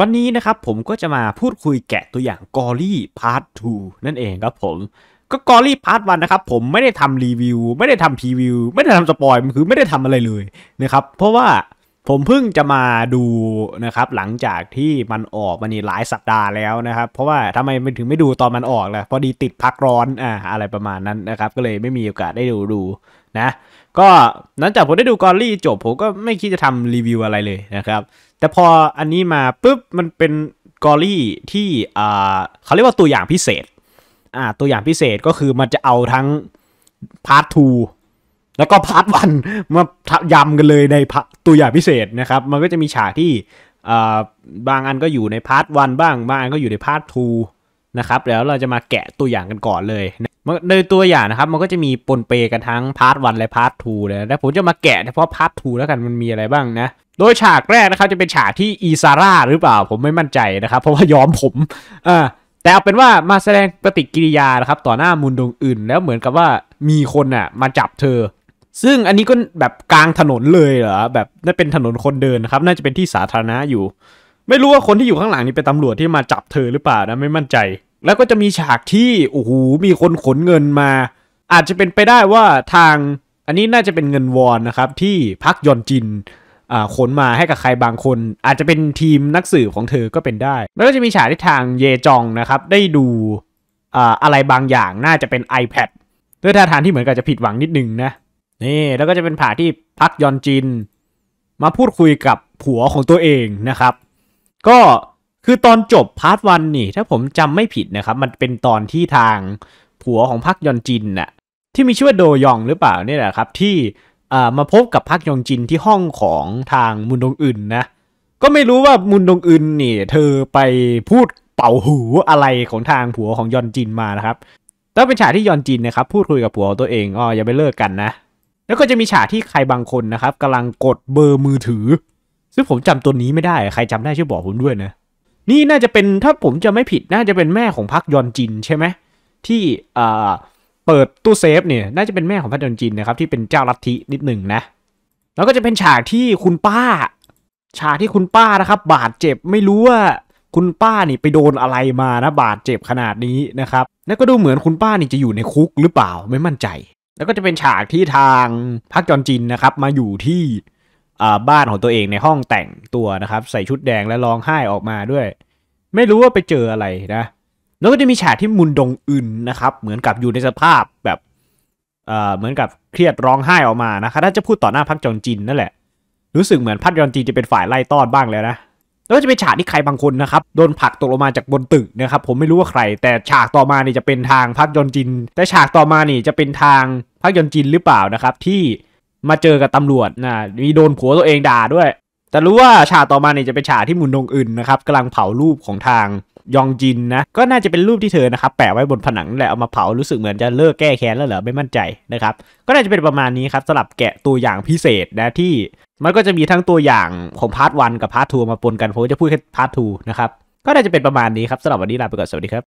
วันนี้นะครับผมก็จะมาพูดคุยแกะตัวอย่างกอรี่พาร์ท2นั่นเองครับผมก็กอรี่พาร์ท1นะครับผมไม่ได้ทำรีวิว ไม่ได้ทำพรีวิว ไม่ได้ทำสปอยมันคือไม่ได้ทำอะไรเลยนะครับเพราะว่าผมเพิ่งจะมาดูนะครับ หลังจากที่มันออกมันนี่หลายสัปดาห์แล้วนะครับ เพราะว่าทำไมไถึงไม่ดูตอนมันออกล่ะพอดีติดพักร้อนอ่าอะไรประมาณนั้นนะครับ ก็เลยไม่มีโอกาสได้ดูดูนะ ก็นั้นจากผมได้ดูกอรี่จบผมก็ไม่คิดจะทำรีวิวอะไรเลยนะครับ แต่พออันนี้มาปุ๊บมันเป็นกอรี่ที่อ่าเขาเรียกว่าตัวอย่างพิเศษอ่าตัวอย่างพิเศษก็คือมันจะเอาทั้งพาร์ท2แล้วก็พาร์ทวันมาทยำกันเลยในตัวอย่างพิเศษนะครับ มันก็จะมีฉากที่บางอันก็อยู่ในพาร์ทวันบ้างบางอันก็อยู่ในพาร์ททูนะครับแล้วเราจะมาแกะตัวอย่างกันก่อนเลยโดยตัวอย่างนะครับ มันก็จะมีปนเปกันทั้งพาร์ทวันและพาร์ททูเลยแต่ผมจะมาแกะเฉพาะพาร์ททูแล้วกันมันมีอะไรบ้างนะ โดยฉากแรกนะครับจะเป็นฉากที่อีซาร่าหรือเปล่าผมไม่มั่นใจนะครับ เพราะว่าย้อมผมอ่าแต่เอาเป็นว่ามาแสดงปฏิกิริยานะครับต่อหน้ามุนดงอื่น แล้วเหมือนกับว่ามีคนน่ะมาจับเธอซึ่งอันนี้ก็แบบกลางถนนเลยเหรอ แบบน่าเป็นถนนคนเดินนะครับ น่าจะเป็นที่สาธารณะอยู่ ไม่รู้ว่าคนที่อยู่ข้างหลังนี่เป็นตำรวจที่มาจับเธอหรือเปล่านะ ไม่มั่นใจ แล้วก็จะมีฉากที่ โอ้โห มีคนขนเงินมา อาจจะเป็นไปได้ว่าทางอันนี้น่าจะเป็นเงินวอนนะครับ ที่พักยอนจินขนมาให้กับใครบางคน อาจจะเป็นทีมนักสืบของเธอก็เป็นได้ แล้วก็จะมีฉากที่ทางเยจองนะครับ ได้ดูอะไรบางอย่าง น่าจะเป็น iPad ด้วยท่าทางที่เหมือนกับจะผิดหวังนิดนึงนะนี่แล้วก็จะเป็นผ่าที่พักยอนจิน มาพูดคุยกับผัวของตัวเองนะครับก็คือตอนจบพาร์ทวันนี่ถ้าผมจำไม่ผิดนะครับมันเป็นตอนที่ทางผัวของพักยอนจินน่ะที่มีชื่อว่าโดยองหรือเปล่านี่แหละครับที่มาพบกับพักยองจินที่ห้องของทางมุนดงอึนนะก็ไม่รู้ว่ามุนดงอึนนี่เธอไปพูดเป่าหูอะไรของทางผัวของยอนจินมานะครับต้งเป็นฉากที่ยอนจินนะครับ พูดคุยกับผัวตัวเองอ๋ออย่าไปเลิกกันนะแล้วก็จะมีฉากที่ใครบางคนนะครับกำลังกดเบอร์มือถือ ซึ่งผมจำตัวนี้ไม่ได้ใครจำได้ช่วยบอกผมด้วยนะ นี่น่าจะเป็นถ้าผมจะไม่ผิดน่าจะเป็นแม่ของพักยอนจินใช่ไหมที่อ่าเปิดตู้เซฟเนี่ยน่าจะเป็นแม่ของพักยอนจินนะครับที่เป็นเจ้าลัทธินิดหนึ่งนะแล้วก็จะเป็นฉากที่คุณป้าฉากที่คุณป้านะครับ บาดเจ็บไม่รู้ว่าคุณป้านี่ไปโดนอะไรมานะบาดเจ็บขนาดนี้นะครับ แล้วก็ดูเหมือนคุณป้านี่จะอยู่ในคุกหรือเปล่าไม่มั่นใจแล้วก็จะเป็นฉากที่ทางพักจอนจินนะครับ มาอยู่ที่บ้านของตัวเองในห้องแต่งตัวนะครับ ใส่ชุดแดงและร้องไห้ออกมาด้วย ไม่รู้ว่าไปเจออะไรนะ แล้วก็จะมีฉากที่มุนดงอึนนะครับ เหมือนกับอยู่ในสภาพแบบเหมือนกับเครียดร้องไห้ออกมานะครับถ้าจะพูดต่อหน้าพักจอนจินนั่นแหละรู้สึกเหมือนพักจอนจินจะเป็นฝ่ายไล่ต้อนบ้างแล้วนะแล้วก็จะเป็นฉากที่ใครบางคนนะครับโดนผลักตกลงมาจากบนตึกนะครับผมไม่รู้ว่าใคร แต่ฉากต่อมานี่จะเป็นทางพักยนจิน แต่ฉากต่อมานี่จะเป็นทางพักยนจินหรือเปล่านะครับ ที่มาเจอกับตำรวจนะมีโดนผัวตัวเองด่าด้วย แต่รู้ว่าฉากต่อมาเนี่ยจะเป็นฉากที่หมุนดงอื่นนะครับกำลังเผารูปของทางยองจินนะก็น่าจะเป็นรูปที่เธอนะครับแปะไว้บนผนังแหละเอามาเผารู้สึกเหมือนจะเลิกแก้แค้นแล้วเหรอไม่มั่นใจนะครับ ก็น่าจะเป็นประมาณนี้ครับสลับแกะตัวอย่างพิเศษนะที่มันก็จะมีทั้งตัวอย่างของพาร์ทวันกับพาร์ททูมาปนกันผมจะพูดแค่พาร์ททูนะครับ ก็น่าจะเป็นประมาณนี้ครับสำหรับวันนี้ลาไปก่อน สวัสดีครับ